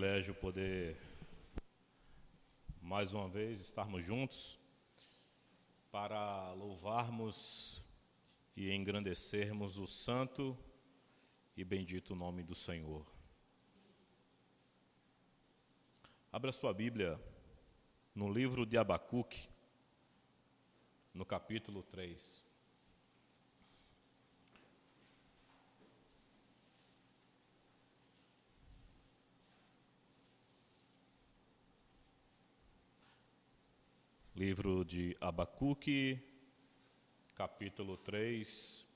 privilégio poder, mais uma vez, estarmos juntos para louvarmos e engrandecermos o santo e bendito nome do Senhor. Abra sua Bíblia no livro de Abacuque, no capítulo 3. Livro de Abacuque, capítulo 3,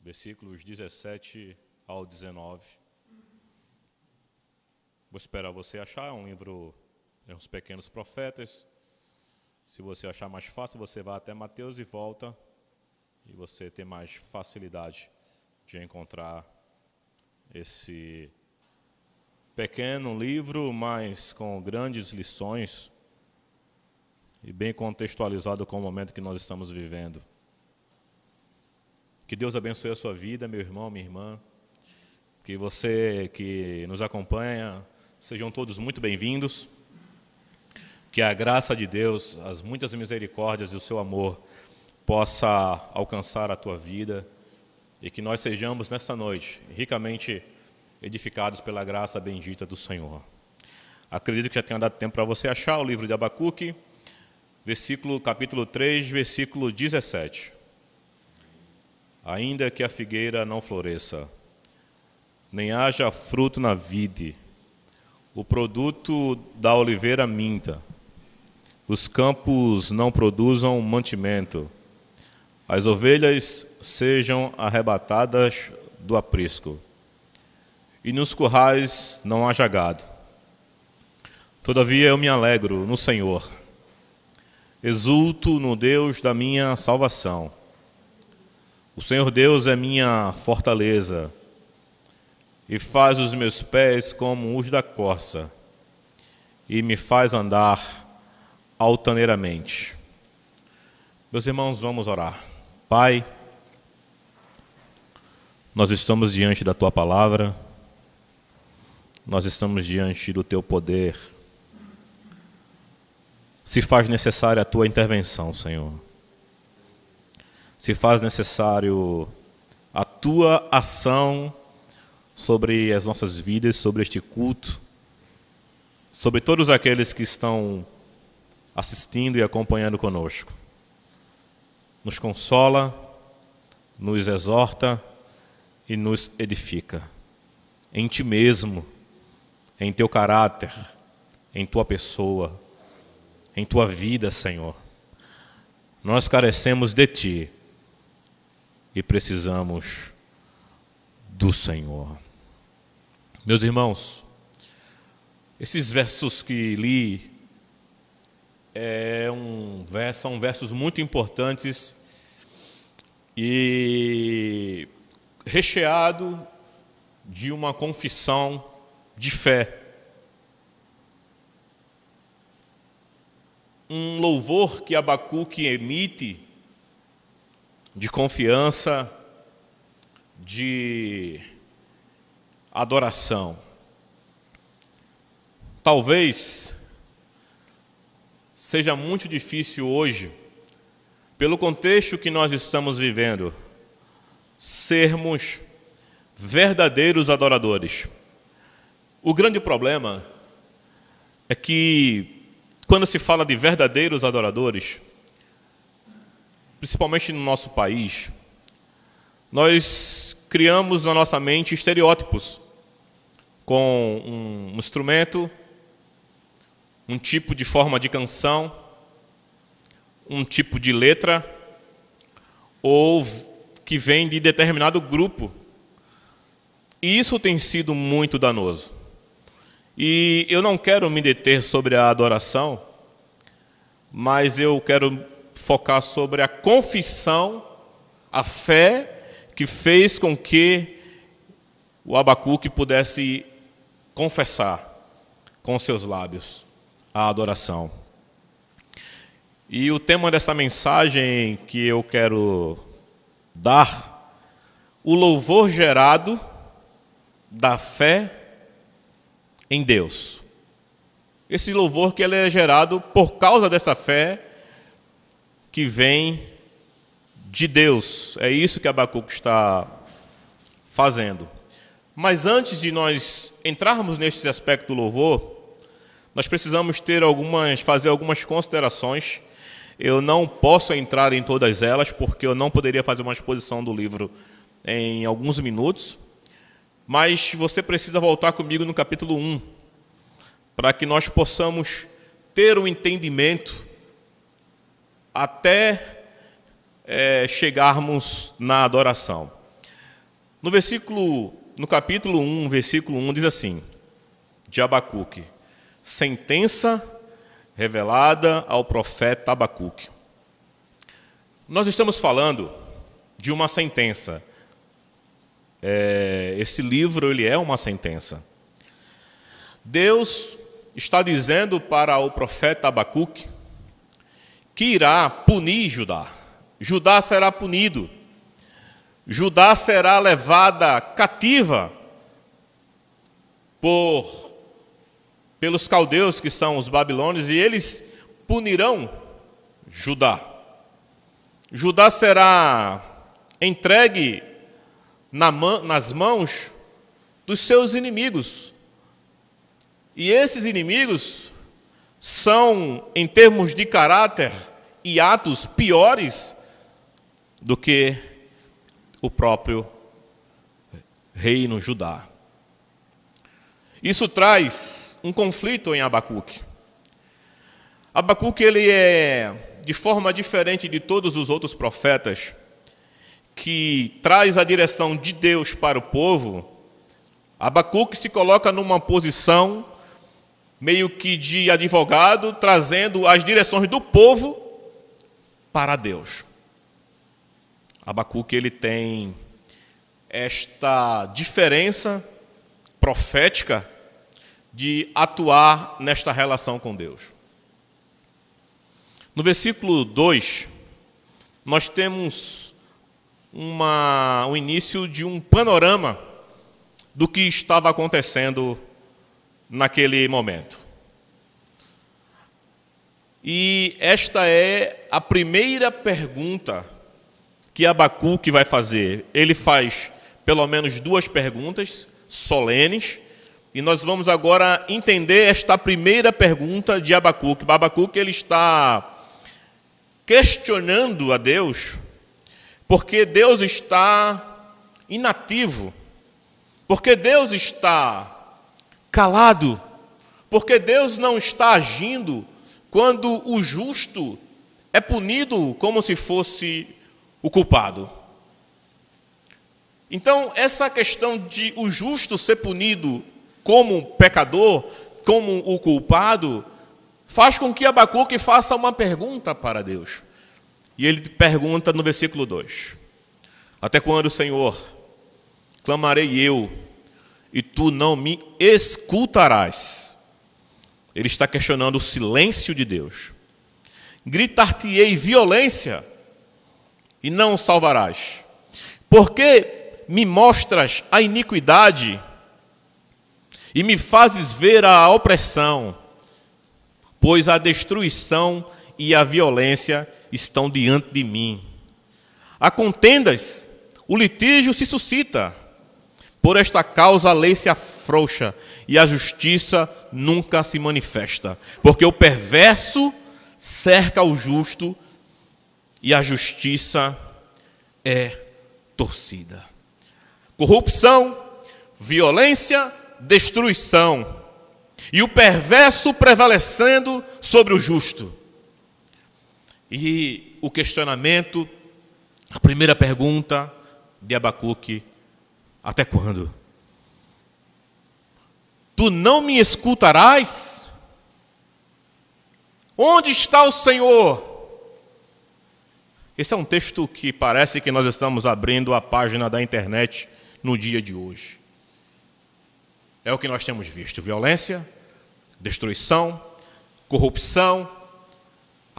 versículos 17 ao 19. Vou esperar você achar, é um livro de uns pequenos profetas. Se você achar mais fácil, você vai até Mateus e volta, e você tem mais facilidade de encontrar esse pequeno livro, mas com grandes lições e bem contextualizado com o momento que nós estamos vivendo. Que Deus abençoe a sua vida, meu irmão, minha irmã. Que você que nos acompanha, sejam todos muito bem-vindos. Que a graça de Deus, as muitas misericórdias e o seu amor possa alcançar a tua vida e que nós sejamos nesta noite ricamente edificados pela graça bendita do Senhor. Acredito que já tenha dado tempo para você achar o livro de Abacuque versículo, capítulo 3, versículo 17. Ainda que a figueira não floresça, nem haja fruto na vide, o produto da oliveira minta, os campos não produzam mantimento, as ovelhas sejam arrebatadas do aprisco, e nos currais não haja gado. Todavia eu me alegro no Senhor Exulto no Deus da minha salvação. O Senhor Deus é minha fortaleza e faz os meus pés como os da corça e me faz andar altaneiramente. Meus irmãos, vamos orar. Pai, nós estamos diante da tua palavra, nós estamos diante do teu poder se faz necessária a tua intervenção, Senhor. Se faz necessário a tua ação sobre as nossas vidas, sobre este culto, sobre todos aqueles que estão assistindo e acompanhando conosco. Nos consola, nos exorta e nos edifica. Em ti mesmo, em teu caráter, em tua pessoa em tua vida, Senhor. Nós carecemos de ti e precisamos do Senhor. Meus irmãos, esses versos que li é um verso, são versos muito importantes e recheado de uma confissão de fé um louvor que Abacuque emite de confiança, de adoração. Talvez seja muito difícil hoje, pelo contexto que nós estamos vivendo, sermos verdadeiros adoradores. O grande problema é que quando se fala de verdadeiros adoradores, principalmente no nosso país, nós criamos na nossa mente estereótipos com um instrumento, um tipo de forma de canção, um tipo de letra, ou que vem de determinado grupo. E isso tem sido muito danoso. E eu não quero me deter sobre a adoração, mas eu quero focar sobre a confissão, a fé que fez com que o Abacuque pudesse confessar com seus lábios a adoração. E o tema dessa mensagem que eu quero dar, o louvor gerado da fé em Deus. Esse louvor que ele é gerado por causa dessa fé que vem de Deus. É isso que Abacuque está fazendo. Mas antes de nós entrarmos nesse aspecto do louvor, nós precisamos ter algumas, fazer algumas considerações. Eu não posso entrar em todas elas porque eu não poderia fazer uma exposição do livro em alguns minutos. Mas você precisa voltar comigo no capítulo 1, para que nós possamos ter um entendimento até é, chegarmos na adoração. No versículo, no capítulo 1, versículo 1 diz assim: de Abacuque, sentença revelada ao profeta Abacuque. Nós estamos falando de uma sentença é, esse livro ele é uma sentença. Deus está dizendo para o profeta Abacuque que irá punir Judá. Judá será punido. Judá será levada cativa por pelos caldeus que são os babilônios e eles punirão Judá. Judá será entregue nas mãos dos seus inimigos. E esses inimigos são, em termos de caráter e atos, piores do que o próprio reino Judá. Isso traz um conflito em Abacuque. Abacuque ele é de forma diferente de todos os outros profetas, que traz a direção de Deus para o povo, Abacuque se coloca numa posição meio que de advogado, trazendo as direções do povo para Deus. Abacuque ele tem esta diferença profética de atuar nesta relação com Deus. No versículo 2, nós temos uma, o início de um panorama do que estava acontecendo naquele momento. E esta é a primeira pergunta que Abacuque vai fazer. Ele faz pelo menos duas perguntas solenes, e nós vamos agora entender esta primeira pergunta de Abacuque. Abacuque ele está questionando a Deus porque Deus está inativo, porque Deus está calado, porque Deus não está agindo quando o justo é punido como se fosse o culpado. Então, essa questão de o justo ser punido como pecador, como o culpado, faz com que Abacuque faça uma pergunta para Deus. E ele pergunta no versículo 2: Até quando, Senhor, clamarei eu e tu não me escutarás? Ele está questionando o silêncio de Deus. Gritar-te-ei violência e não salvarás. Porque me mostras a iniquidade e me fazes ver a opressão, pois a destruição e a violência estão diante de mim. Há contendas, o litígio se suscita. Por esta causa a lei se afrouxa e a justiça nunca se manifesta, porque o perverso cerca o justo e a justiça é torcida. Corrupção, violência, destruição, e o perverso prevalecendo sobre o justo. E o questionamento, a primeira pergunta de Abacuque: até quando? Tu não me escutarás? Onde está o Senhor? Esse é um texto que parece que nós estamos abrindo a página da internet no dia de hoje. É o que nós temos visto: violência, destruição, corrupção,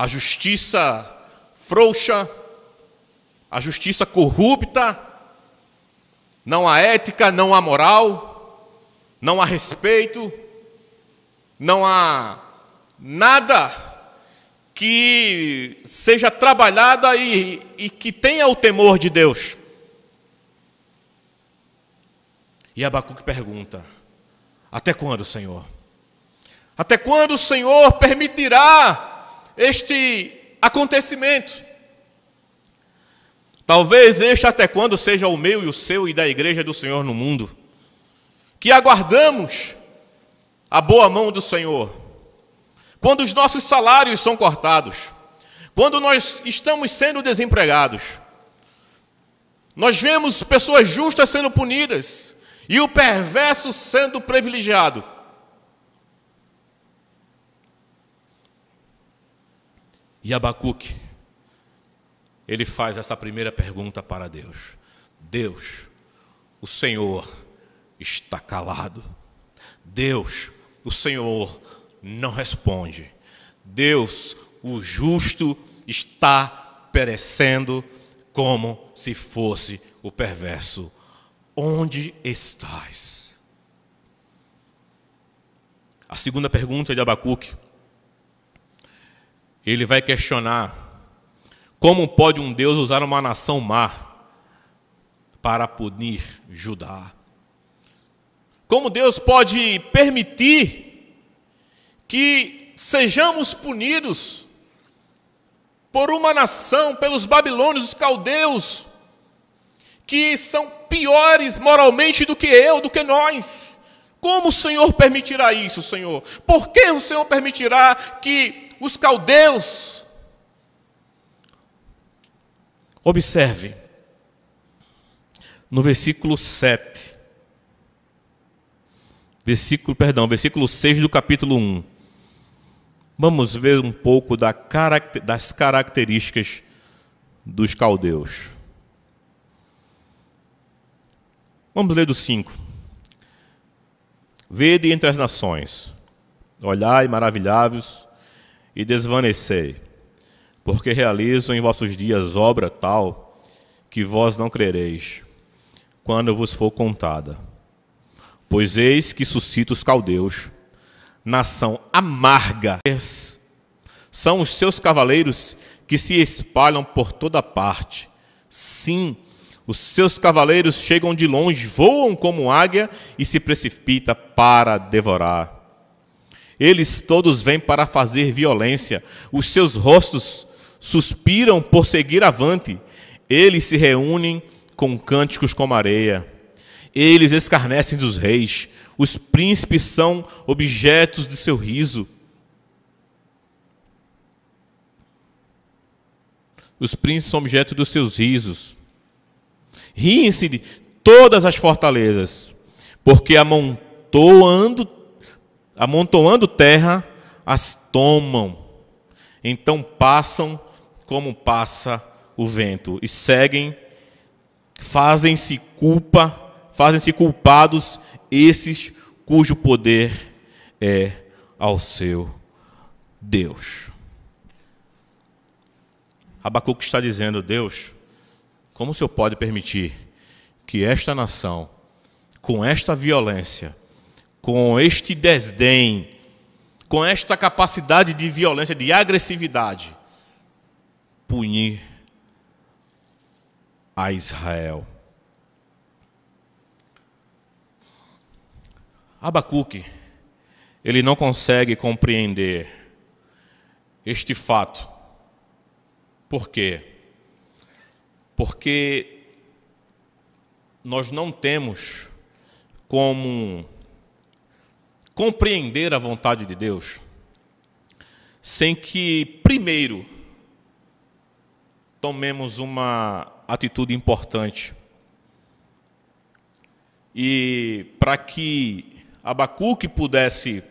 a justiça frouxa, a justiça corrupta, não há ética, não há moral, não há respeito, não há nada que seja trabalhada e, e que tenha o temor de Deus. E Abacuque pergunta: Até quando, Senhor? Até quando o Senhor permitirá este acontecimento. Talvez este até quando seja o meu e o seu e da igreja do Senhor no mundo, que aguardamos a boa mão do Senhor. Quando os nossos salários são cortados, quando nós estamos sendo desempregados, nós vemos pessoas justas sendo punidas e o perverso sendo privilegiado. E Abacuque, ele faz essa primeira pergunta para Deus: Deus, o Senhor está calado. Deus, o Senhor não responde. Deus, o justo, está perecendo como se fosse o perverso. Onde estás? A segunda pergunta de Abacuque ele vai questionar: como pode um Deus usar uma nação má para punir Judá? Como Deus pode permitir que sejamos punidos por uma nação, pelos babilônios, os caldeus, que são piores moralmente do que eu, do que nós? Como o Senhor permitirá isso, Senhor? Por que o Senhor permitirá que os caldeus. Observe, no versículo 7. Versículo, perdão, versículo 6 do capítulo 1. Vamos ver um pouco da, das características dos caldeus. Vamos ler do 5. Vede entre as nações, olhai maravilhados e desvanecei, porque realizo em vossos dias obra tal que vós não crereis, quando vos for contada. Pois eis que suscito os caldeus, nação amarga, são os seus cavaleiros que se espalham por toda parte. Sim, os seus cavaleiros chegam de longe, voam como águia e se precipita para devorar. Eles todos vêm para fazer violência, os seus rostos suspiram por seguir avante, eles se reúnem com cânticos como areia, eles escarnecem dos reis, os príncipes são objetos de seu riso. Os príncipes são objeto dos seus risos. Riem-se de todas as fortalezas, porque amontoando amontoando terra, as tomam. Então passam como passa o vento e seguem, fazem-se culpa, fazem-se culpados esses cujo poder é ao seu Deus. Abacuque está dizendo: Deus, como o Senhor pode permitir que esta nação, com esta violência, com este desdém, com esta capacidade de violência, de agressividade, punir a Israel. Abacuque, ele não consegue compreender este fato. Por quê? Porque nós não temos como compreender a vontade de Deus sem que, primeiro, tomemos uma atitude importante. E para que Abacuque pudesse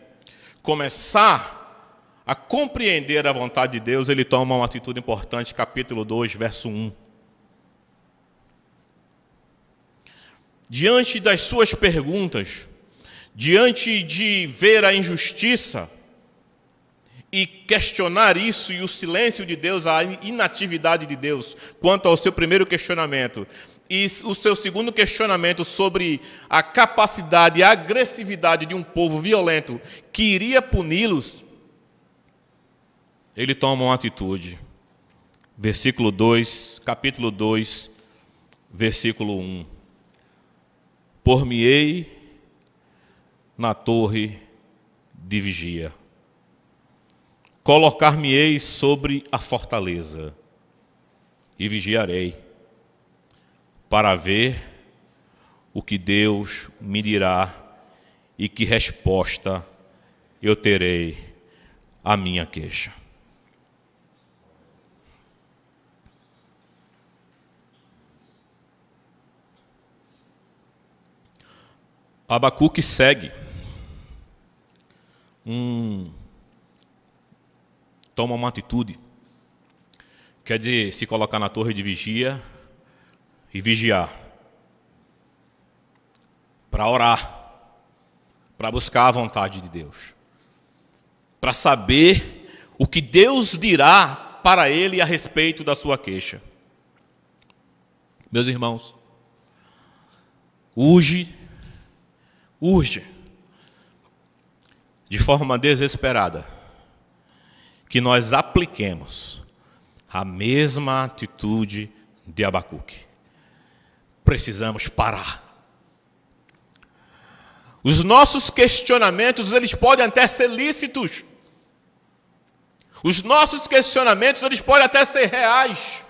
começar a compreender a vontade de Deus, ele toma uma atitude importante, capítulo 2, verso 1. Diante das suas perguntas, diante de ver a injustiça e questionar isso e o silêncio de Deus, a inatividade de Deus quanto ao seu primeiro questionamento, e o seu segundo questionamento sobre a capacidade e a agressividade de um povo violento que iria puni-los, ele toma uma atitude. Versículo 2, capítulo 2, versículo 1. Por-me-ei na torre de vigia. Colocar-me-ei sobre a fortaleza e vigiarei, para ver o que Deus me dirá e que resposta eu terei à minha queixa. Abacuque segue um toma uma atitude, quer dizer, se colocar na torre de vigia e vigiar, para orar, para buscar a vontade de Deus, para saber o que Deus dirá para ele a respeito da sua queixa. Meus irmãos, urge, urge de forma desesperada, que nós apliquemos a mesma atitude de Abacuque. Precisamos parar. Os nossos questionamentos, eles podem até ser lícitos. Os nossos questionamentos, eles podem até ser reais.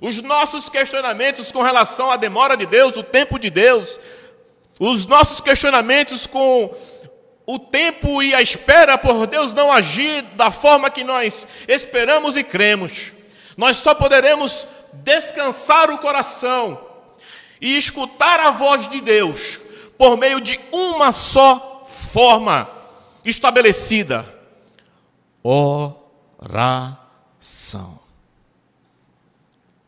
Os nossos questionamentos com relação à demora de Deus, o tempo de Deus, os nossos questionamentos com o tempo e a espera por Deus não agir da forma que nós esperamos e cremos. Nós só poderemos descansar o coração e escutar a voz de Deus por meio de uma só forma estabelecida: oração.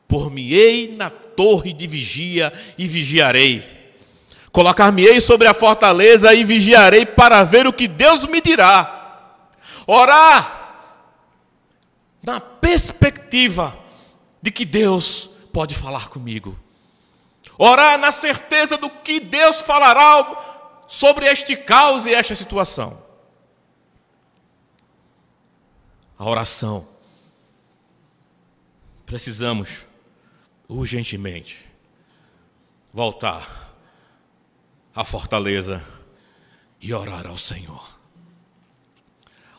Por-me-ei na torre de vigia e vigiarei Colocar-me-ei sobre a fortaleza e vigiarei para ver o que Deus me dirá. Orar na perspectiva de que Deus pode falar comigo. Orar na certeza do que Deus falará sobre este caos e esta situação. A oração. Precisamos urgentemente voltar a fortaleza e orar ao Senhor.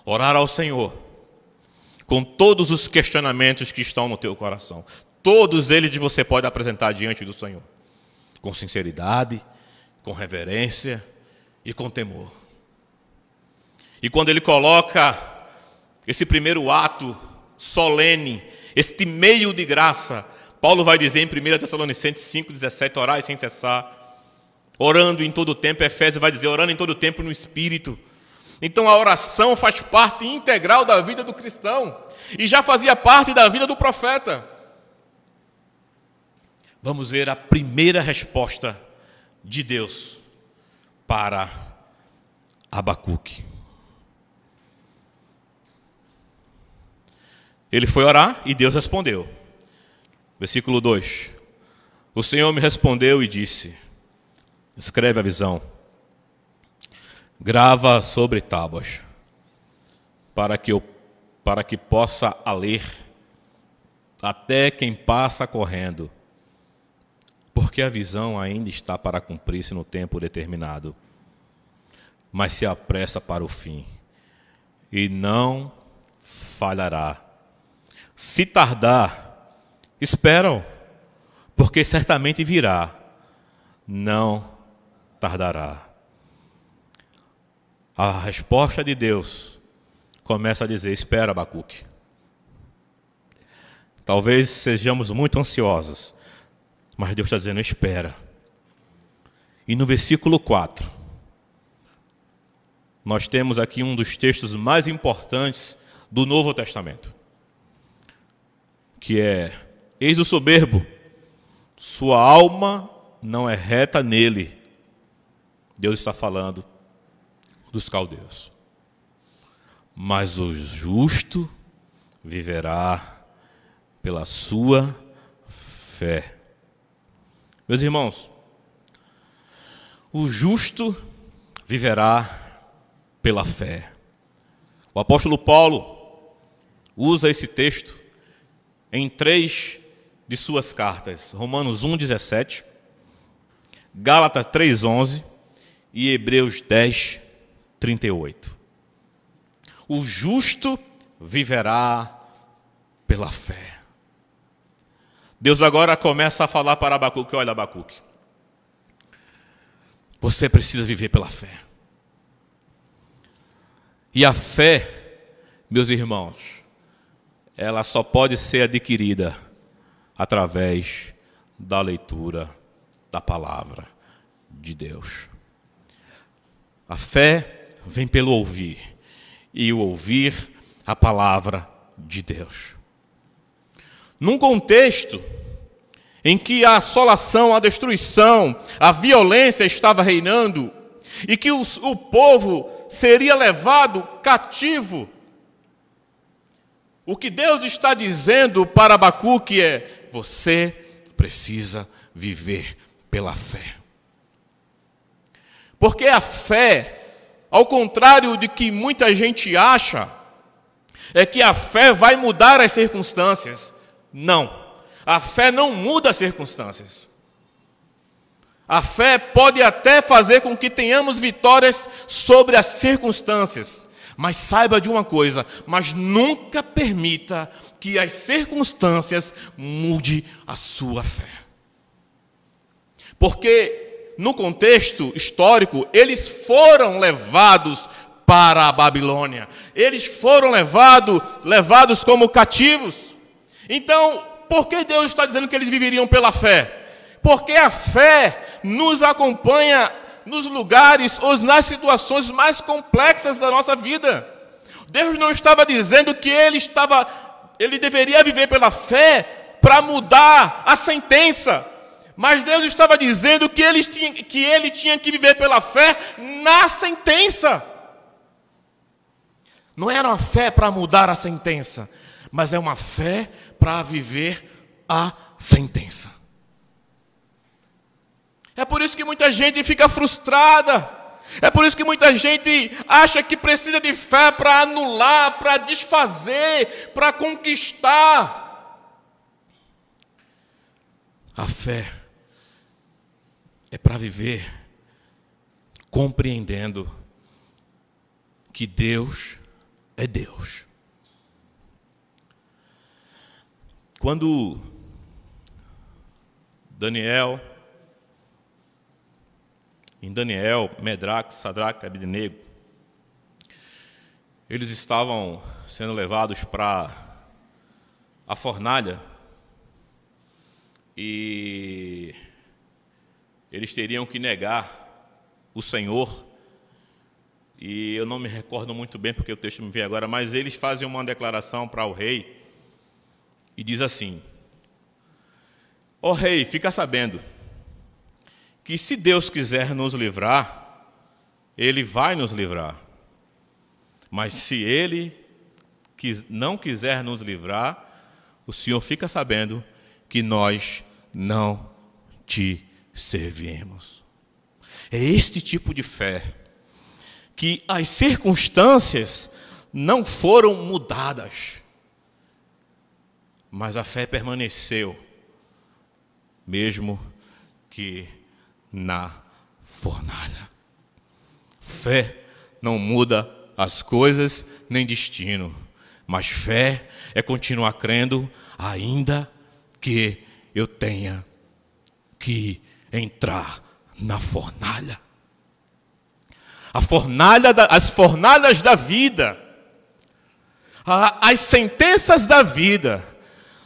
Orar ao Senhor com todos os questionamentos que estão no teu coração. Todos eles você pode apresentar diante do Senhor, com sinceridade, com reverência e com temor. E quando ele coloca esse primeiro ato solene, este meio de graça, Paulo vai dizer em 1 Tessalonicenses 5,17: orai sem cessar, Orando em todo tempo, Efésios vai dizer, orando em todo tempo no Espírito. Então a oração faz parte integral da vida do cristão e já fazia parte da vida do profeta. Vamos ver a primeira resposta de Deus para Abacuque. Ele foi orar e Deus respondeu. Versículo 2: O Senhor me respondeu e disse: escreve a visão, grava sobre tábuas, para que, eu, para que possa a ler até quem passa correndo, porque a visão ainda está para cumprir-se no tempo determinado, mas se apressa para o fim, e não falhará. Se tardar, esperam, porque certamente virá. Não tardará. A resposta de Deus começa a dizer: Espera, Abacuque. Talvez sejamos muito ansiosos, mas Deus está dizendo: Espera. E no versículo 4, nós temos aqui um dos textos mais importantes do Novo Testamento, que é: Eis o soberbo, sua alma não é reta nele, Deus está falando dos caldeus. Mas o justo viverá pela sua fé. Meus irmãos, o justo viverá pela fé. O apóstolo Paulo usa esse texto em três de suas cartas: Romanos 1:17, Gálatas 3:11 e Hebreus 10, 38. O justo viverá pela fé. Deus agora começa a falar para Abacuque: olha, Abacuque, você precisa viver pela fé. E a fé, meus irmãos, ela só pode ser adquirida através da leitura da palavra de Deus. A fé vem pelo ouvir, e o ouvir a palavra de Deus. Num contexto em que a assolação, a destruição, a violência estava reinando, e que os, o povo seria levado cativo. O que Deus está dizendo para Abacuque é: você precisa viver pela fé. Porque a fé, ao contrário de que muita gente acha, é que a fé vai mudar as circunstâncias. Não. A fé não muda as circunstâncias. A fé pode até fazer com que tenhamos vitórias sobre as circunstâncias. Mas saiba de uma coisa, mas nunca permita que as circunstâncias mude a sua fé. Porque no contexto histórico, eles foram levados para a Babilônia. Eles foram levado, levados como cativos. Então, por que Deus está dizendo que eles viveriam pela fé? Porque a fé nos acompanha nos lugares ou nas situações mais complexas da nossa vida. Deus não estava dizendo que ele estava ele deveria viver pela fé para mudar a sentença, mas Deus estava dizendo que, eles tinha que ele tinha que viver pela fé na sentença. Não era uma fé para mudar a sentença, mas é uma fé para viver a sentença. É por isso que muita gente fica frustrada. É por isso que muita gente acha que precisa de fé para anular, para desfazer, para conquistar. A fé é para viver compreendendo que Deus é Deus. Quando Daniel, em Daniel, Medraque, Sadraque, Abidinego, eles estavam sendo levados para a fornalha e eles teriam que negar o Senhor. E eu não me recordo muito bem porque o texto me vem agora, mas eles fazem uma declaração para o rei e diz assim: Ó oh, rei, fica sabendo que se Deus quiser nos livrar, ele vai nos livrar. Mas se ele não quiser nos livrar, o Senhor fica sabendo que nós não te servimos. É este tipo de fé que as circunstâncias não foram mudadas, mas a fé permaneceu, mesmo que na fornalha. Fé não muda as coisas nem destino, mas fé é continuar crendo, ainda que eu tenha que entrar na fornalha. A fornalha da, as fornalhas da vida, a, as sentenças da vida,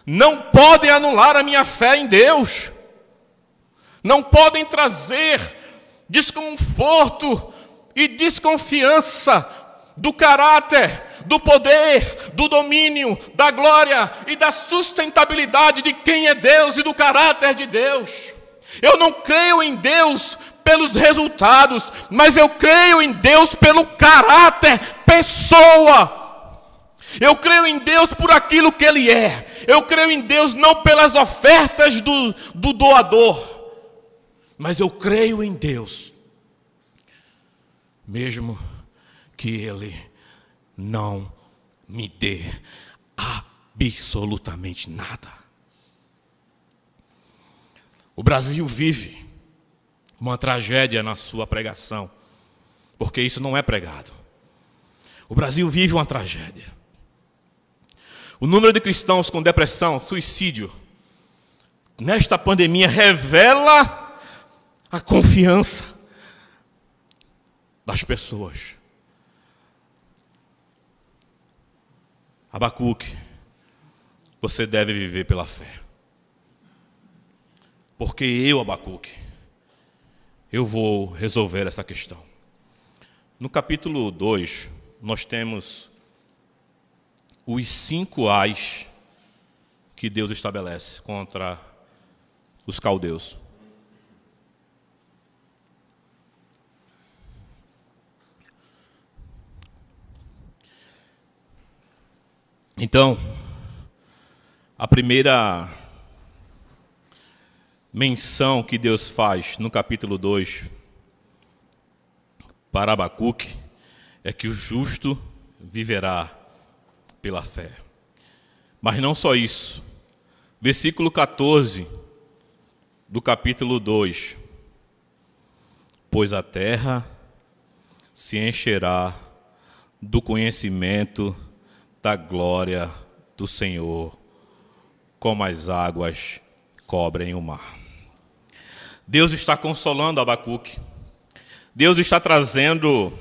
não podem anular a minha fé em Deus, não podem trazer desconforto e desconfiança do caráter do poder, do domínio, da glória e da sustentabilidade de quem é Deus e do caráter de Deus. Eu não creio em Deus pelos resultados, mas eu creio em Deus pelo caráter, pessoa. Eu creio em Deus por aquilo que Ele é. Eu creio em Deus não pelas ofertas do, do doador, mas eu creio em Deus, mesmo que Ele não me dê absolutamente nada. O Brasil vive uma tragédia na sua pregação, porque isso não é pregado. O Brasil vive uma tragédia. O número de cristãos com depressão, suicídio, nesta pandemia revela a confiança das pessoas Abacuque, você deve viver pela fé. Porque eu, Abacuque, eu vou resolver essa questão. No capítulo 2, nós temos os cinco ais que Deus estabelece contra os caldeus. Então, a primeira menção que Deus faz no capítulo 2 para Abacuque é que o justo viverá pela fé. Mas não só isso. Versículo 14 do capítulo 2: Pois a terra se encherá do conhecimento da glória do Senhor, como as águas cobrem o mar. Deus está consolando Abacuque. Deus está trazendo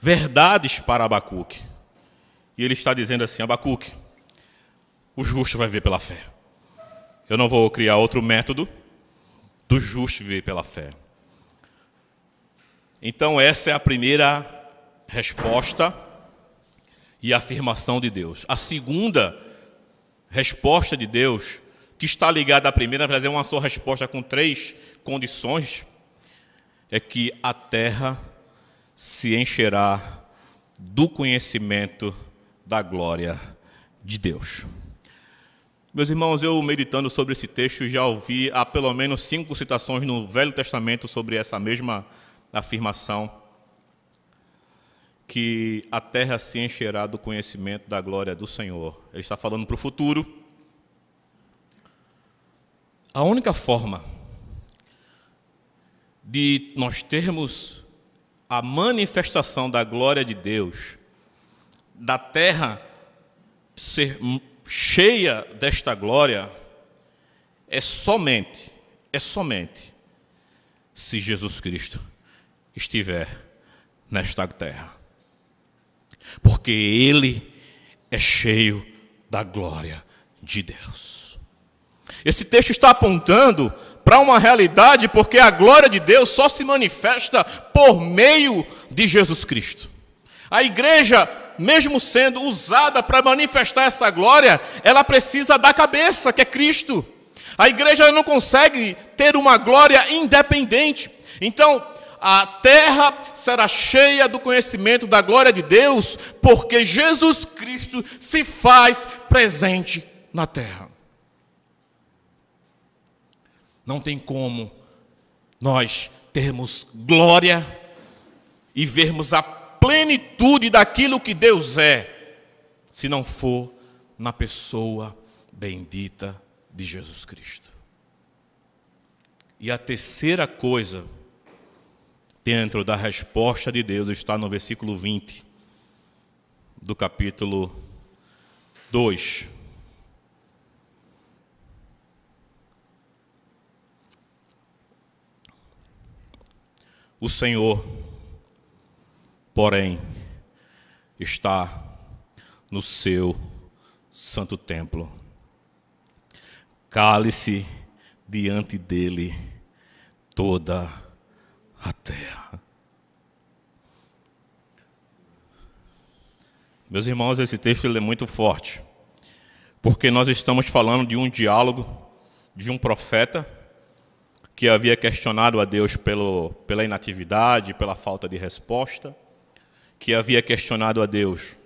verdades para Abacuque. E ele está dizendo assim: Abacuque, o justo vai ver pela fé. Eu não vou criar outro método do justo viver pela fé. Então, essa é a primeira resposta e a afirmação de Deus. A segunda resposta de Deus, que está ligada à primeira, vai fazer é uma só resposta com três condições, é que a terra se encherá do conhecimento da glória de Deus. Meus irmãos, eu meditando sobre esse texto já ouvi há pelo menos cinco citações no Velho Testamento sobre essa mesma afirmação que a terra se encherá do conhecimento da glória do Senhor. Ele está falando para o futuro. A única forma de nós termos a manifestação da glória de Deus, da terra ser cheia desta glória, é somente, é somente se Jesus Cristo estiver nesta terra porque ele é cheio da glória de Deus. Esse texto está apontando para uma realidade, porque a glória de Deus só se manifesta por meio de Jesus Cristo. A igreja, mesmo sendo usada para manifestar essa glória, ela precisa da cabeça, que é Cristo. A igreja não consegue ter uma glória independente. Então, a terra será cheia do conhecimento da glória de Deus, porque Jesus Cristo se faz presente na terra. Não tem como nós termos glória e vermos a plenitude daquilo que Deus é, se não for na pessoa bendita de Jesus Cristo. E a terceira coisa dentro da resposta de Deus está no versículo 20 do capítulo 2. O Senhor, porém, está no seu santo templo. Cale-se diante dele toda a a terra. Meus irmãos, esse texto é muito forte, porque nós estamos falando de um diálogo de um profeta que havia questionado a Deus pelo, pela inatividade, pela falta de resposta, que havia questionado a Deus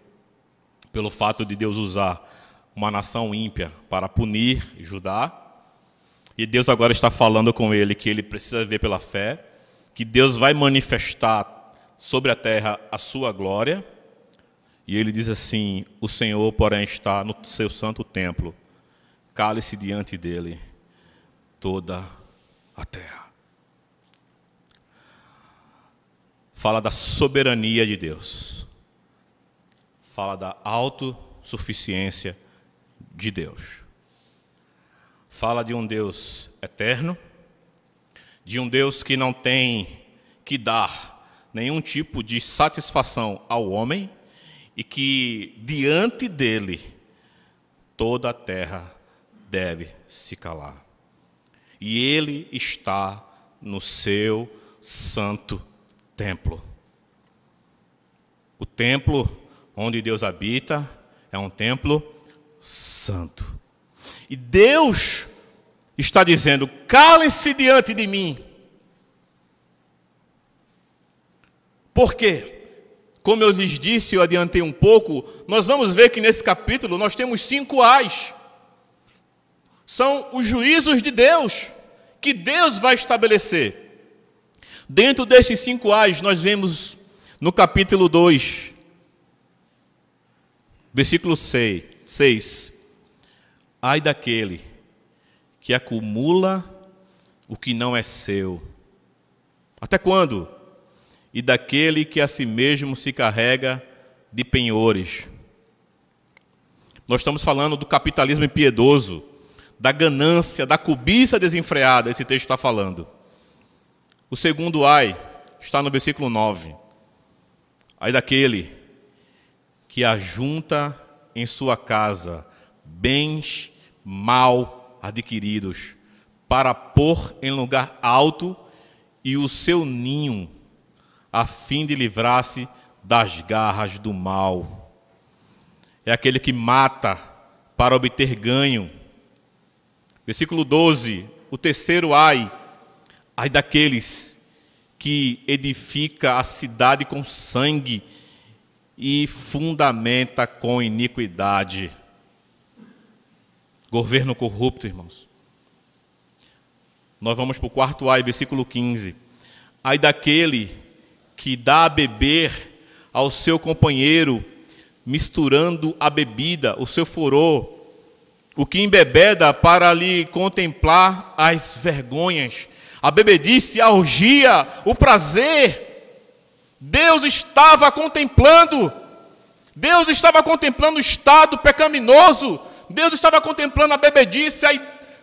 pelo fato de Deus usar uma nação ímpia para punir Judá. E Deus agora está falando com ele que ele precisa ver pela fé, que Deus vai manifestar sobre a terra a sua glória. E ele diz assim: O Senhor, porém, está no seu santo templo, cale-se diante dele toda a terra. Fala da soberania de Deus, fala da autossuficiência de Deus, fala de um Deus eterno de um Deus que não tem que dar nenhum tipo de satisfação ao homem e que diante dele toda a terra deve se calar. E ele está no seu santo templo. O templo onde Deus habita é um templo santo. E Deus está dizendo: calem-se diante de mim. Porque, Como eu lhes disse, eu adiantei um pouco, nós vamos ver que nesse capítulo nós temos cinco ais. São os juízos de Deus, que Deus vai estabelecer. Dentro desses cinco ais, nós vemos no capítulo 2, versículo 6, 6. Ai daquele que acumula o que não é seu. Até quando? E daquele que a si mesmo se carrega de penhores. Nós estamos falando do capitalismo impiedoso, da ganância, da cobiça desenfreada, esse texto está falando. O segundo ai está no versículo 9. Ai daquele que ajunta em sua casa bens mal adquiridos, para pôr em lugar alto e o seu ninho, a fim de livrar-se das garras do mal. É aquele que mata para obter ganho. Versículo 12, o terceiro ai, ai daqueles que edifica a cidade com sangue e fundamenta com iniquidade. Governo corrupto, irmãos. Nós vamos para o quarto A, versículo 15. Ai daquele que dá a beber ao seu companheiro, misturando a bebida, o seu furor, o que embebeda para lhe contemplar as vergonhas, a bebedice, a orgia, o prazer. Deus estava contemplando, Deus estava contemplando o estado pecaminoso Deus estava contemplando a bebedice,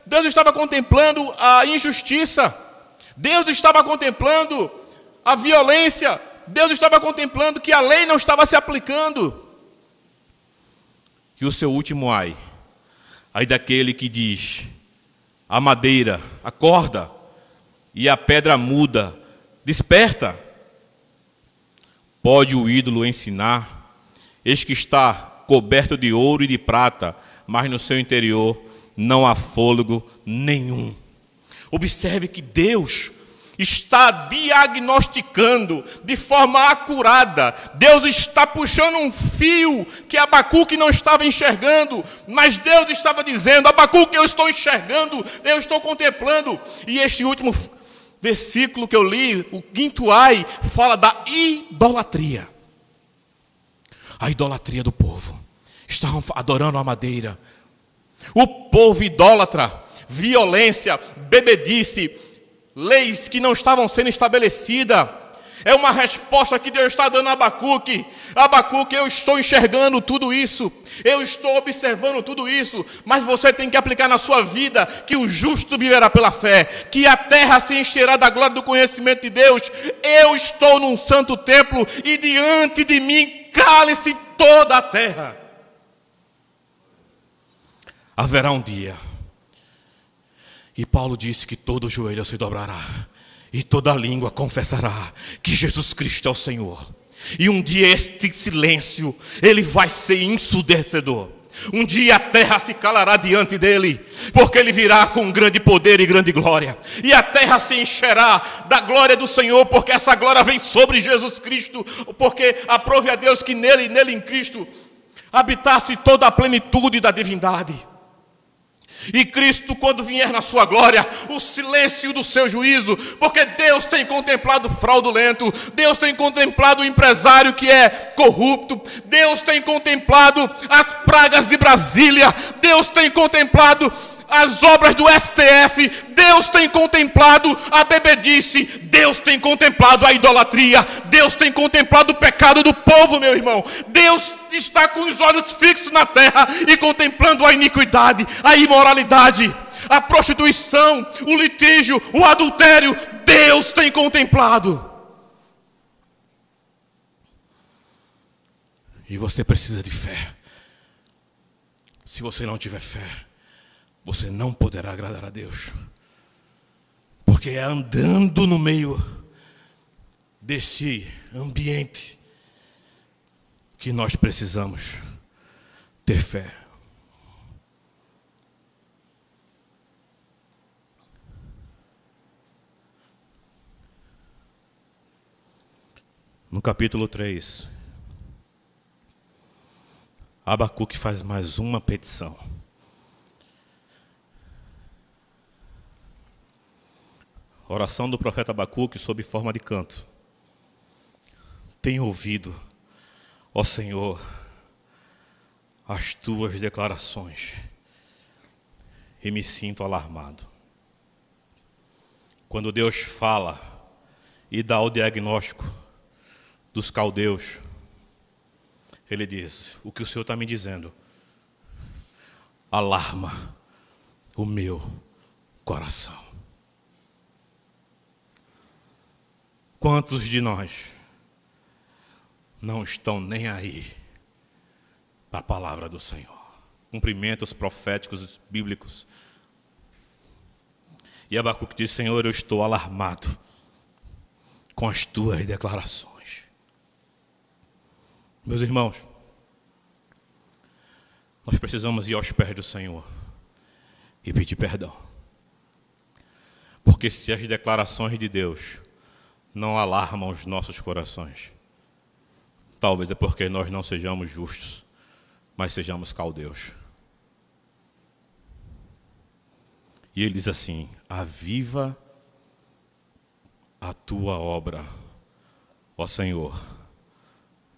Deus estava contemplando a injustiça, Deus estava contemplando a violência, Deus estava contemplando que a lei não estava se aplicando. E o seu último ai, ai daquele que diz: a madeira acorda e a pedra muda, desperta. Pode o ídolo ensinar? Eis que está coberto de ouro e de prata, mas no seu interior não há fôlego nenhum. Observe que Deus está diagnosticando de forma acurada. Deus está puxando um fio que Abacuque não estava enxergando, mas Deus estava dizendo: Abacuque, eu estou enxergando, eu estou contemplando. E este último versículo que eu li, o quinto ai, fala da idolatria. A idolatria do povo estavam adorando a madeira. O povo idólatra, violência, bebedice, leis que não estavam sendo estabelecidas. É uma resposta que Deus está dando a Abacuque. Abacuque, eu estou enxergando tudo isso, eu estou observando tudo isso, mas você tem que aplicar na sua vida que o justo viverá pela fé, que a terra se encherá da glória do conhecimento de Deus. Eu estou num santo templo e diante de mim cale-se toda a terra haverá um dia. E Paulo disse que todo joelho se dobrará e toda língua confessará que Jesus Cristo é o Senhor. E um dia este silêncio, ele vai ser ensurdecedor. Um dia a terra se calará diante dele, porque ele virá com grande poder e grande glória. E a terra se encherá da glória do Senhor, porque essa glória vem sobre Jesus Cristo, porque aprove a Deus que nele, nele em Cristo, habitasse toda a plenitude da divindade. E Cristo, quando vier na sua glória, o silêncio do seu juízo, porque Deus tem contemplado fraudulento, Deus tem contemplado o empresário que é corrupto, Deus tem contemplado as pragas de Brasília, Deus tem contemplado as obras do STF, Deus tem contemplado a bebedice, Deus tem contemplado a idolatria, Deus tem contemplado o pecado do povo, meu irmão. Deus está com os olhos fixos na terra e contemplando a iniquidade, a imoralidade, a prostituição, o litígio, o adultério. Deus tem contemplado. E você precisa de fé. Se você não tiver fé, você não poderá agradar a Deus. Porque é andando no meio desse ambiente que nós precisamos ter fé. No capítulo 3, Abacuque faz mais uma petição. Oração do profeta Abacuque sob forma de canto. Tenho ouvido, ó Senhor, as tuas declarações e me sinto alarmado. Quando Deus fala e dá o diagnóstico dos caldeus, ele diz: O que o Senhor está me dizendo alarma o meu coração. Quantos de nós não estão nem aí para a palavra do Senhor? Cumprimentos proféticos bíblicos. E Abacuque diz: Senhor, eu estou alarmado com as tuas declarações. Meus irmãos, nós precisamos ir aos pés do Senhor e pedir perdão. Porque se as declarações de Deus não alarmam os nossos corações. Talvez é porque nós não sejamos justos, mas sejamos caldeus. E ele diz assim: Aviva a tua obra, ó Senhor,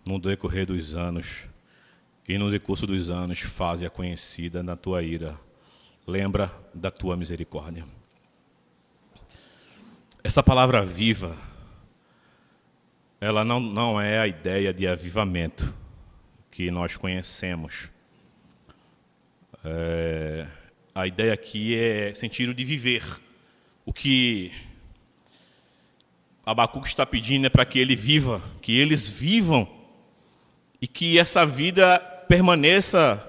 no decorrer dos anos e no decurso dos anos, faze-a conhecida na tua ira. Lembra da tua misericórdia. Essa palavra viva ela não, não é a ideia de avivamento que nós conhecemos. É, a ideia aqui é sentido de viver. O que Abacuque está pedindo é para que ele viva, que eles vivam e que essa vida permaneça,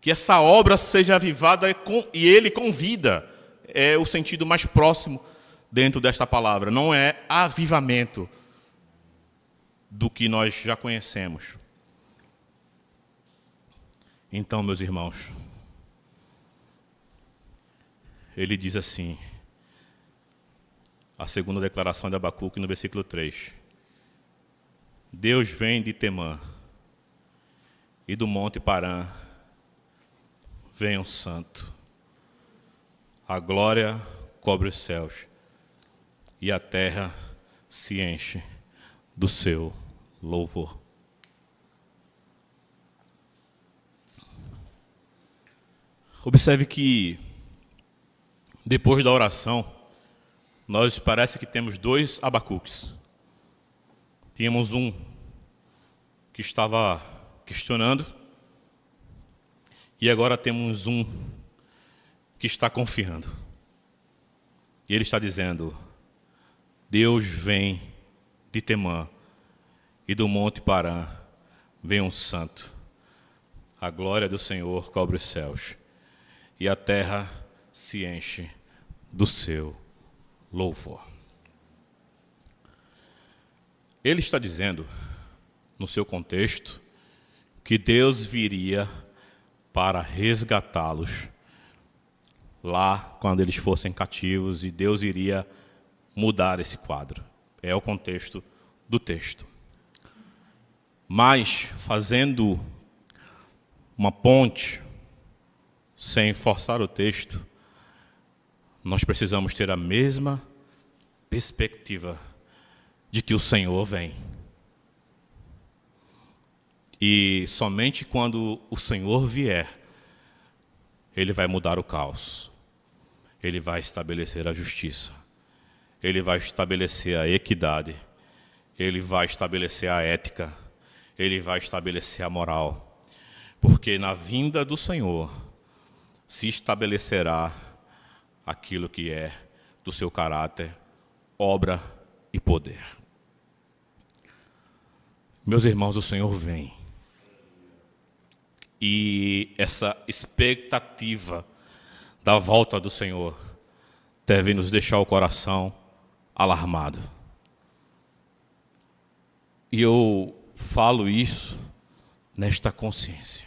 que essa obra seja avivada e ele com vida. É o sentido mais próximo dentro desta palavra. Não é avivamento do que nós já conhecemos. Então, meus irmãos, ele diz assim, a segunda declaração de Abacuque, no versículo 3. Deus vem de Temã e do Monte Parã vem um santo. A glória cobre os céus e a terra se enche do seu louvor. Observe que depois da oração, nós parece que temos dois abacuques. Tínhamos um que estava questionando e agora temos um que está confiando. E ele está dizendo: Deus vem de Temã e do Monte Parã vem um santo. A glória do Senhor cobre os céus, e a terra se enche do seu louvor. Ele está dizendo, no seu contexto, que Deus viria para resgatá-los lá quando eles fossem cativos e Deus iria mudar esse quadro. É o contexto do texto mas fazendo uma ponte, sem forçar o texto, nós precisamos ter a mesma perspectiva de que o Senhor vem. E somente quando o Senhor vier, ele vai mudar o caos, ele vai estabelecer a justiça, ele vai estabelecer a equidade, ele vai estabelecer a ética ele vai estabelecer a moral. Porque na vinda do Senhor se estabelecerá aquilo que é do seu caráter, obra e poder. Meus irmãos, o Senhor vem. E essa expectativa da volta do Senhor deve nos deixar o coração alarmado. E eu falo isso nesta consciência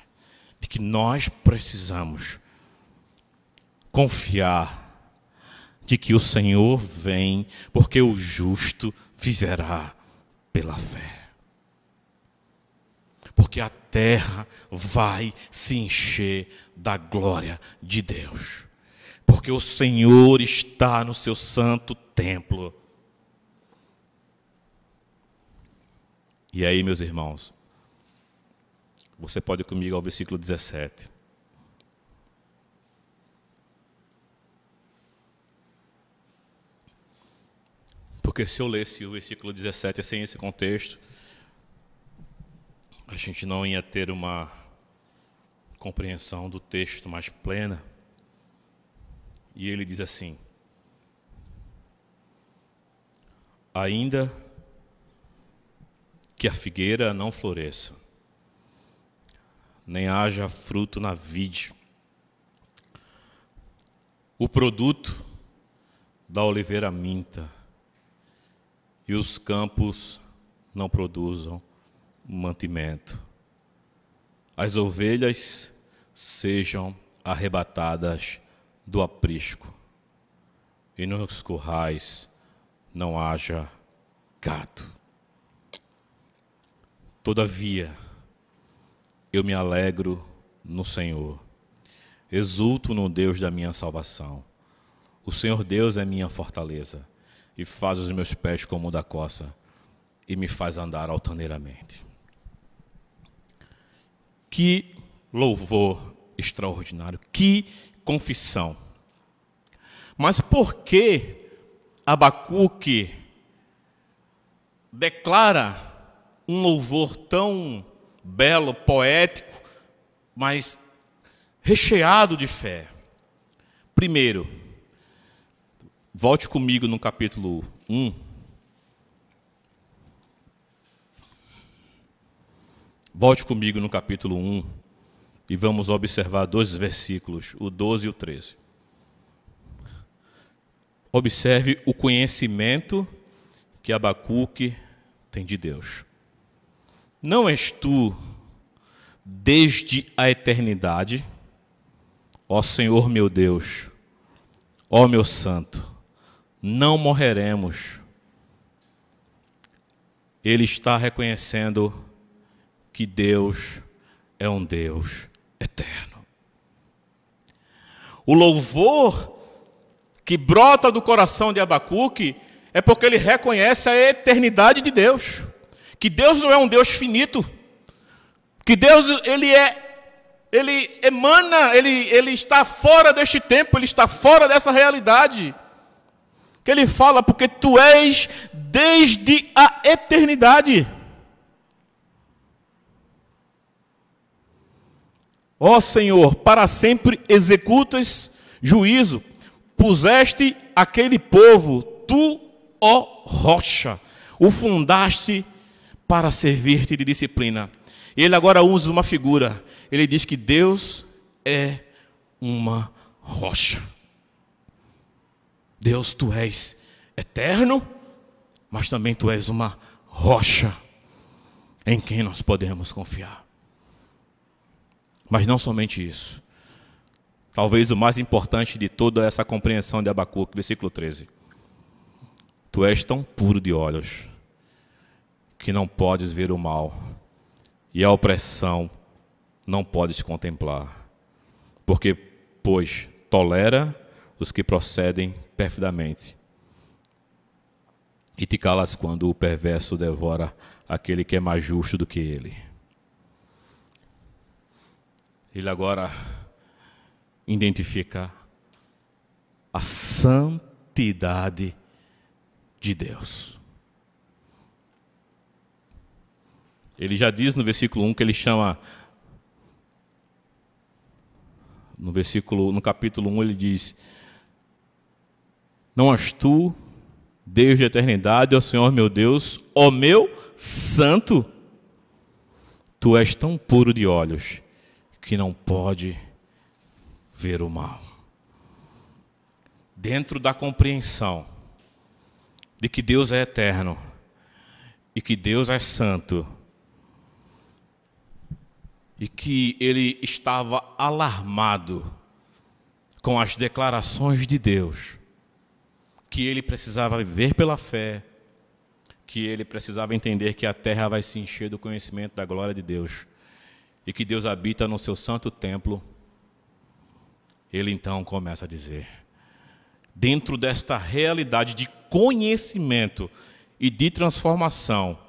de que nós precisamos confiar de que o Senhor vem, porque o justo viverá pela fé. Porque a terra vai se encher da glória de Deus. Porque o Senhor está no seu santo templo E aí, meus irmãos, você pode ir comigo ao versículo 17. Porque se eu lesse o versículo 17 sem esse contexto, a gente não ia ter uma compreensão do texto mais plena. E ele diz assim: Ainda que a figueira não floresça, nem haja fruto na vide. O produto da oliveira minta, e os campos não produzam mantimento. As ovelhas sejam arrebatadas do aprisco, e nos currais não haja gato. Todavia, eu me alegro no Senhor, exulto no Deus da minha salvação. O Senhor Deus é minha fortaleza e faz os meus pés como o da coça e me faz andar altaneiramente. Que louvor extraordinário, que confissão. Mas por que Abacuque declara um louvor tão belo, poético, mas recheado de fé. Primeiro, volte comigo no capítulo 1. Volte comigo no capítulo 1 e vamos observar dois versículos, o 12 e o 13. Observe o conhecimento que Abacuque tem de Deus. Não és tu desde a eternidade, ó Senhor meu Deus, ó meu Santo, não morreremos. Ele está reconhecendo que Deus é um Deus eterno. O louvor que brota do coração de Abacuque é porque ele reconhece a eternidade de Deus que Deus não é um Deus finito, que Deus ele é ele emana, ele, ele está fora deste tempo, ele está fora dessa realidade. Que ele fala, porque tu és desde a eternidade. Ó Senhor, para sempre executas juízo, puseste aquele povo, tu, ó rocha, o fundaste para servir-te de disciplina. Ele agora usa uma figura. Ele diz que Deus é uma rocha. Deus, tu és eterno, mas também tu és uma rocha em quem nós podemos confiar. Mas não somente isso. Talvez o mais importante de toda essa compreensão de Abacuque, versículo 13. Tu és tão puro de olhos que não podes ver o mal, e a opressão não podes contemplar. Porque, pois, tolera os que procedem perfidamente. E te calas quando o perverso devora aquele que é mais justo do que ele. Ele agora identifica a santidade de Deus. Ele já diz no versículo 1 que ele chama. No versículo, no capítulo 1, ele diz: Não és tu, desde a eternidade, ó Senhor meu Deus, ó meu santo, tu és tão puro de olhos que não pode ver o mal. Dentro da compreensão de que Deus é eterno e que Deus é santo e que ele estava alarmado com as declarações de Deus, que ele precisava viver pela fé, que ele precisava entender que a terra vai se encher do conhecimento da glória de Deus e que Deus habita no seu santo templo. Ele então começa a dizer: dentro desta realidade de conhecimento e de transformação,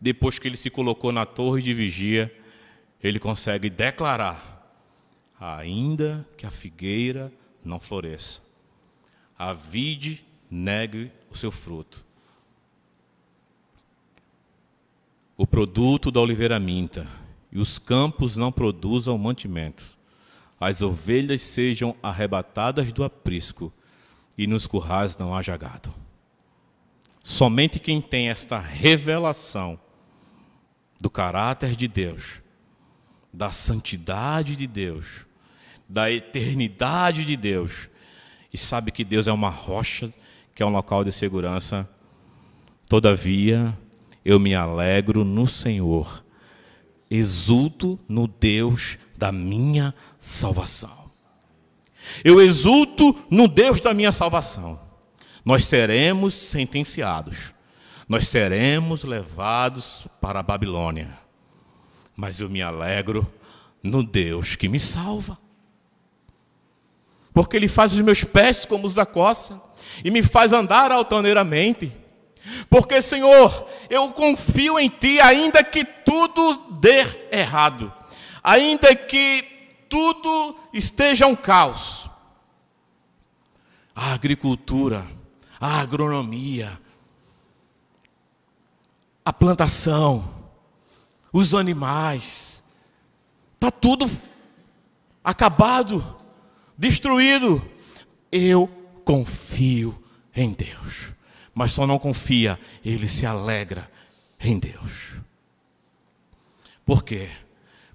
depois que ele se colocou na torre de vigia, ele consegue declarar: ainda que a figueira não floresça, a vide negue o seu fruto. O produto da oliveira minta, e os campos não produzam mantimentos. As ovelhas sejam arrebatadas do aprisco, e nos currais não haja gado. Somente quem tem esta revelação do caráter de Deus da santidade de Deus, da eternidade de Deus, e sabe que Deus é uma rocha, que é um local de segurança. Todavia, eu me alegro no Senhor, exulto no Deus da minha salvação. Eu exulto no Deus da minha salvação. Nós seremos sentenciados, nós seremos levados para a Babilônia mas eu me alegro no Deus que me salva. Porque Ele faz os meus pés como os da coça e me faz andar altaneiramente. Porque, Senhor, eu confio em Ti, ainda que tudo dê errado, ainda que tudo esteja um caos. A agricultura, a agronomia, a plantação, os animais. Está tudo acabado, destruído. Eu confio em Deus. Mas só não confia, ele se alegra em Deus. Por quê?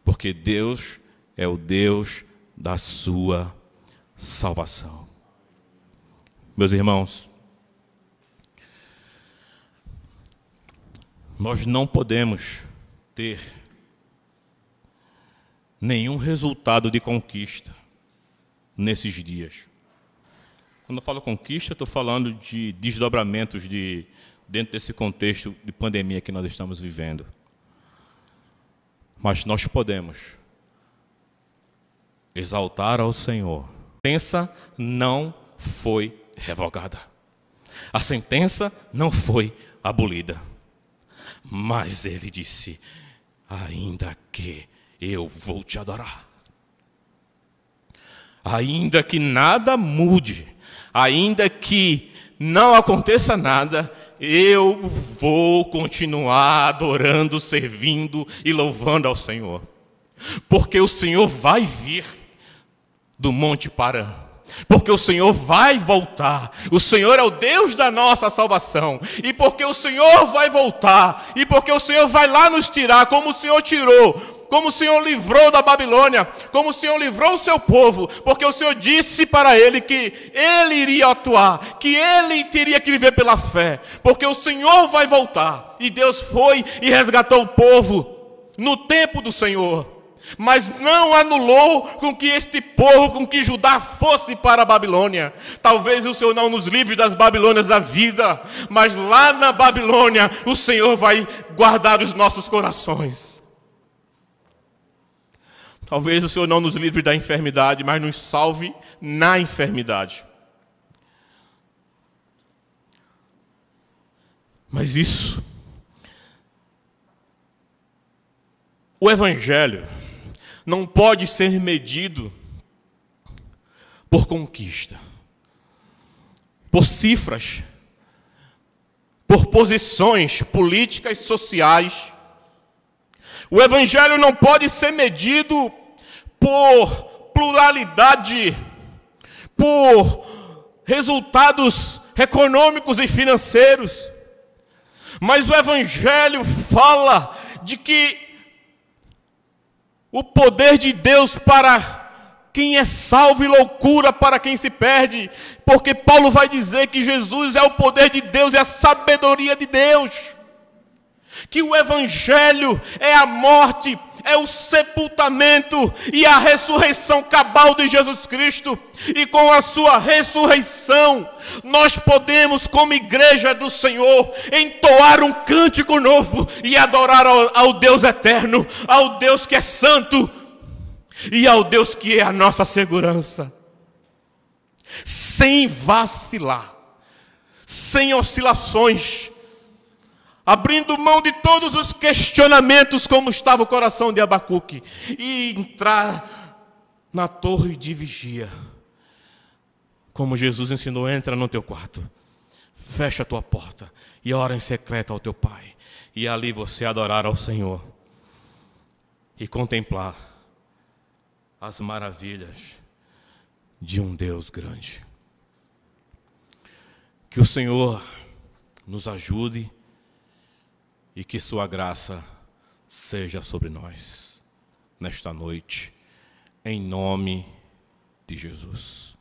Porque Deus é o Deus da sua salvação. Meus irmãos, nós não podemos ter nenhum resultado de conquista nesses dias. Quando eu falo conquista, estou falando de desdobramentos de, dentro desse contexto de pandemia que nós estamos vivendo. Mas nós podemos exaltar ao Senhor. A sentença não foi revogada. A sentença não foi abolida. Mas ele disse: ainda que eu vou te adorar. Ainda que nada mude, ainda que não aconteça nada, eu vou continuar adorando, servindo e louvando ao Senhor. Porque o Senhor vai vir do Monte Paran porque o Senhor vai voltar. O Senhor é o Deus da nossa salvação. E porque o Senhor vai voltar. E porque o Senhor vai lá nos tirar, como o Senhor tirou. Como o Senhor livrou da Babilônia, como o Senhor livrou o seu povo, porque o Senhor disse para ele que ele iria atuar, que ele teria que viver pela fé, porque o Senhor vai voltar. E Deus foi e resgatou o povo no tempo do Senhor mas não anulou com que este povo, com que Judá fosse para a Babilônia. Talvez o Senhor não nos livre das Babilônias da vida, mas lá na Babilônia o Senhor vai guardar os nossos corações. Talvez o Senhor não nos livre da enfermidade, mas nos salve na enfermidade. Mas isso, o Evangelho, não pode ser medido por conquista, por cifras, por posições políticas, sociais. O evangelho não pode ser medido por pluralidade, por resultados econômicos e financeiros. Mas o evangelho fala de que o poder de Deus para quem é salvo e loucura para quem se perde, porque Paulo vai dizer que Jesus é o poder de Deus, é a sabedoria de Deus que o Evangelho é a morte, é o sepultamento e a ressurreição cabal de Jesus Cristo, e com a sua ressurreição, nós podemos, como igreja do Senhor, entoar um cântico novo e adorar ao, ao Deus eterno, ao Deus que é santo e ao Deus que é a nossa segurança, sem vacilar, sem oscilações abrindo mão de todos os questionamentos, como estava o coração de Abacuque, e entrar na torre de vigia. Como Jesus ensinou, entra no teu quarto, fecha a tua porta e ora em secreto ao teu Pai, e ali você adorar ao Senhor e contemplar as maravilhas de um Deus grande. Que o Senhor nos ajude e que Sua graça seja sobre nós nesta noite, em nome de Jesus.